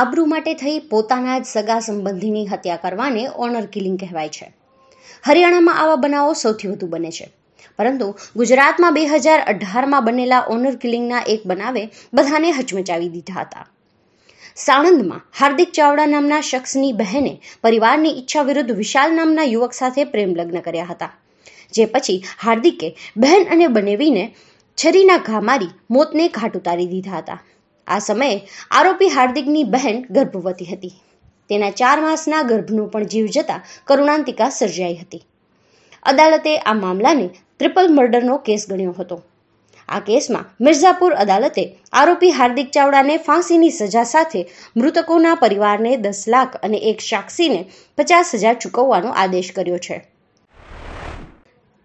આબરૂ માટે થઈ પોતાના જ સગા સંબંધીની હત્યા કરવાને ઓનર કિલિંગ કહેવાય છે હરિયાણામાં આવા બનાવો સૌથી વધુ બને છે પરંતુ ગુજરાતમાં બે હજાર અઢારમાં બનેલા ઓનર કિલિંગના એક બનાવે બધાને હચમચાવી દીધા હતા સાણંદમાં હાર્દિક ચાવડા નામના શખ્સની બહેને પરિવારની ઈચ્છા વિરુદ્ધ વિશાલ નામના યુવક સાથે પ્રેમ લગ્ન કર્યા હતા જે પછી હાર્દિકે બહેન અને બનેવીને છરીના ઘા મારી મોતને ઘાટ ઉતારી દીધા હતા આ સમયે આરોપી હાર્દિકની બહેન ગર્ભવતી હતી તેના ચાર માસના ગર્ભનો પણ જીવ જતા કરુણાંતિકા સર્જાઈ હતી અદાલતે આ મામલાને ટ્રિપલ મર્ડરનો કેસ ગણ્યો હતો આ કેસમાં મિર્ઝાપુર અદાલતે આરોપી હાર્દિક ચાવડાને ફાંસીની સજા સાથે મૃતકોના પરિવારને દસ લાખ અને એક સાક્ષીને પચાસ હજાર ચૂકવવાનો આદેશ કર્યો છે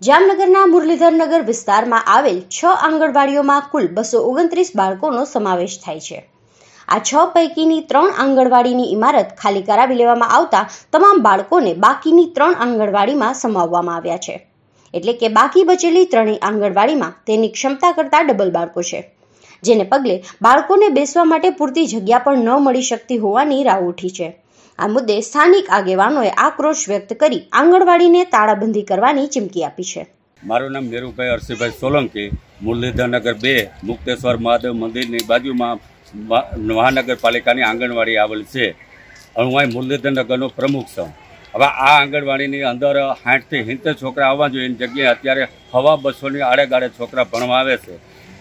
જામનગરના મુરલીધરનગર વિસ્તારમાં આવેલ છ આંગણવાડીઓમાં કુલ બસો ઓગણત્રીસ બાળકોનો સમાવેશ થાય છે આ છ પૈકીની ત્રણ આંગણવાડીની ઇમારત ખાલી કરાવી લેવામાં આવતા તમામ બાળકોને બાકીની ત્રણ આંગણવાડીમાં સમાવવામાં આવ્યા છે એટલે કે બાકી બચેલી ત્રણેય આંગણવાડીમાં તેની ક્ષમતા કરતા ડબલ બાળકો છે જેને પગલે બાળકોને બેસવા માટે પૂરતી જગ્યા પણ ન મળી શકતી હોવાની રાવ ઉઠી છે આ મુદ્દે સ્થાનિક આગેવાનોએ આક્રોશ વ્યક્ત કરી આંગણવાડીને તાળાબંધી કરવાની ચીમકી આપી છે મારું નામ મેરુભાઈ હર્ષિભાઈ સોલંકી મુરલીધરનગર બે મુક્તેશ્વર મહાદેવ મંદિરની બાજુમાં મહાનગરપાલિકાની આંગણવાડી આવેલી છે હું અહીં મુરલીધરનગરનો પ્રમુખ છું હવે આ આંગણવાડીની અંદર સાઠથી હિંતેર છોકરા આવવા જોઈએ એની જગ્યાએ અત્યારે હવા બસોની આડેગાડે છોકરા ભણવા આવે છે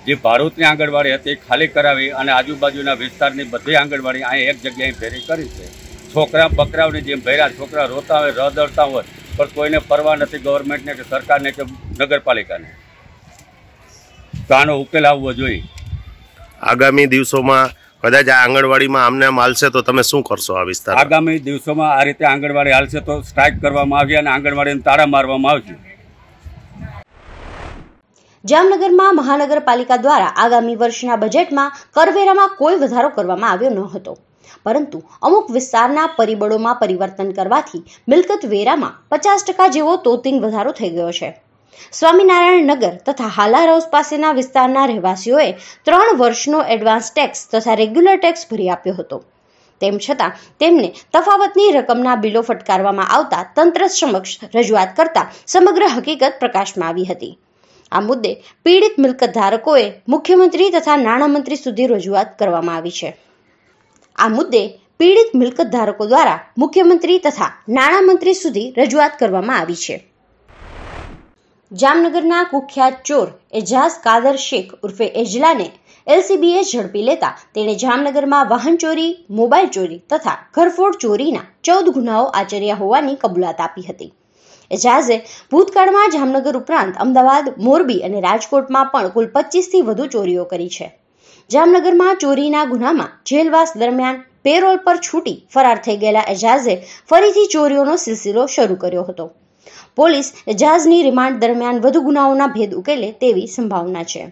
જે ભારતની આંગણવાડી હતી ખાલી કરાવી અને આજુબાજુના વિસ્તારની બધી આંગણવાડી અહીં એક જગ્યાએ ફેરી કરી છે છોકરા બકરાઓની જેમ ભૈરા છોકરા રોતા હોય રદડતા હોય પણ કોઈને પરવા નથી ગવર્મેન્ટને કે સરકારને કે નગરપાલિકાને તો આનો ઉકેલ આવવો જોઈએ આગામી દિવસોમાં કદાચ આ આંગણવાડીમાં આમને આમ હાલશે તો તમે શું કરશો આ વિસ્તાર આગામી દિવસોમાં આ રીતે આંગણવાડી હાલશે તો સ્ટ્રાઇક કરવામાં આવી અને આંગણવાડીને તાળા મારવામાં આવશે જામનગરમાં મહાનગરપાલિકા દ્વારા આગામી વર્ષના બજેટમાં કરવેરામાં કોઈ વધારો કરવામાં આવ્યો ન હતો પરંતુ અમુક વિસ્તારના પરિબળોમાં પરિવર્તન કરવાથી મિલકત વેરામાં પચાસ ટકા જેવો તોતિંગ વધારો થઈ ગયો છે સ્વામિનારાયણ નગર તથા હાલા હાઉસ પાસેના વિસ્તારના રહેવાસીઓએ ત્રણ વર્ષનો એડવાન્સ ટેક્સ તથા રેગ્યુલર ટેક્સ ભરી આપ્યો હતો તેમ છતાં તેમને તફાવતની રકમના બિલો ફટકારવામાં આવતા તંત્ર સમક્ષ રજૂઆત કરતા સમગ્ર હકીકત પ્રકાશમાં આવી હતી આ મુદ્દે પીડિત મિલકત ધારકોએ મુખ્યમંત્રી તથા નાણામંત્રી સુધી રજૂઆત કરવામાં આવી છે આ મુદ્દે પીડિત મિલકત ધારકો દ્વારા મુખ્યમંત્રી તથા નાણામંત્રી સુધી રજૂઆત કરવામાં આવી છે જામનગરના કુખ્યાત ચોર એજાઝ કાદર શેખ ઉર્ફે એજલાને એલસીબીએ ઝડપી લેતા તેણે જામનગરમાં વાહન ચોરી મોબાઈલ ચોરી તથા ઘરફોડ ચોરીના ચૌદ ગુનાઓ આચર્યા હોવાની કબૂલાત આપી હતી એજાઝે ભૂતકાળમાં જામનગર ઉપરાંત અમદાવાદ મોરબી અને રાજકોટમાં પણ કુલ પચીસથી વધુ ચોરીઓ કરી છે જામનગરમાં ચોરીના ગુનામાં જેલવાસ દરમિયાન પેરોલ પર છૂટી ફરાર થઈ ગયેલા એજાઝે ફરીથી ચોરીઓનો સિલસિલો શરૂ કર્યો હતો પોલીસ એજાઝની રિમાન્ડ દરમિયાન વધુ ગુનાઓના ભેદ ઉકેલે તેવી સંભાવના છે